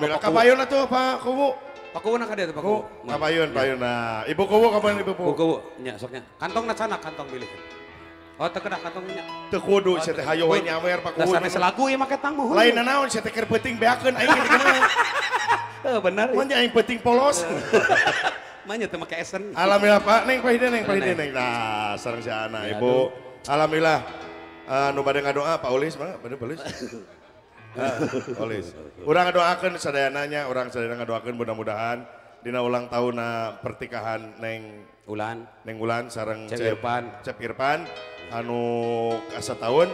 Pamela. Kabayon na to, Pak Kubo. Pakuwo na ka dito, pakuwo. Kabayon, payon iya. na. Ibu kuwo, kabayon ibu kuwo. Kuwo, nya, sok nya. Kantong na sana, kantong bili. Oh teka na, kantong nya. Tekudo, oh, siya teh hayawan niya, mayar pakuwo. Dasana sa lagu, yung makitang mo. Lain na naon, siya te kerpeting beakan, ayo. hindi ka eh, Benar. Mana yang penting polos. Eh. Manya, ito makaesan. Alhamdulillah, Pak. Neng, pahidin, neng, pahidin, neng. Nah, sarang si anak, ya, ibu. Alhamdulillah. Uh, nu badai ngadoa, Pak Ulis, mana? Badai Ulis. Ah, Olis. Orang doakan sadayananya, orang sadayana doakan mudah-mudahan dina ulang tahun na pertikahan neng Ulan, neng Ulan sarang Cep Irfan, Cep Irfan anu asa tahun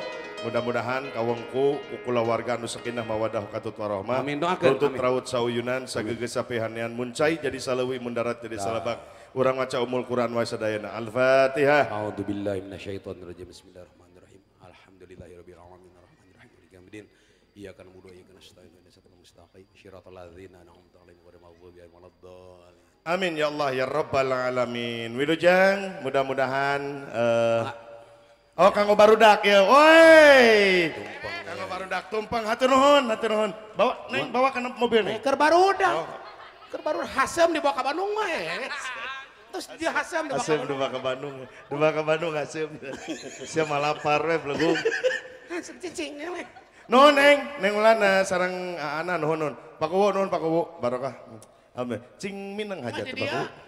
mudah-mudahan kawengku ukula warga anu sakinah mawadah katut warahmah amin doakeun runtut raut sauyunan sagegesa sapehanean muncai jadi salawi mundarat jadi salabak urang maca umul Quran wa sadayana al-fatihah a'udzubillahi minasyaitonirrajim bismillahirrahmanirrahim alhamdulillahirabbil alamin arrahmanirrahim maliki yaumiddin إياك نعبد وإياك نستعين اهدنا الصراط المستقيم صراط الذين أنعمت عليهم غير المغضوب عليهم ولا الضالين Amin ya Allah ya Rabbal Alamin. Wilujeng mudah-mudahan uh, Oh Kang Obarudak ya. Woi. Kang Obarudak tumpang hatur nuhun, hatur nuhun. Bawa neng bawa ke mobil nih. Oh, keur barudak. Oh. barudak Hasem dibawa ke Bandung we. Terus dia Hasem dibawa Hasem dibawa ke Bandung. Dibawa ke Bandung Hasem. Siapa lapar we belum. Hasem cicingnya we. No neng, neng ulana sarang anak nuhun nun. Pakuwo nun pakuwo barokah. Amin. Cing minang hajat oh, pakowo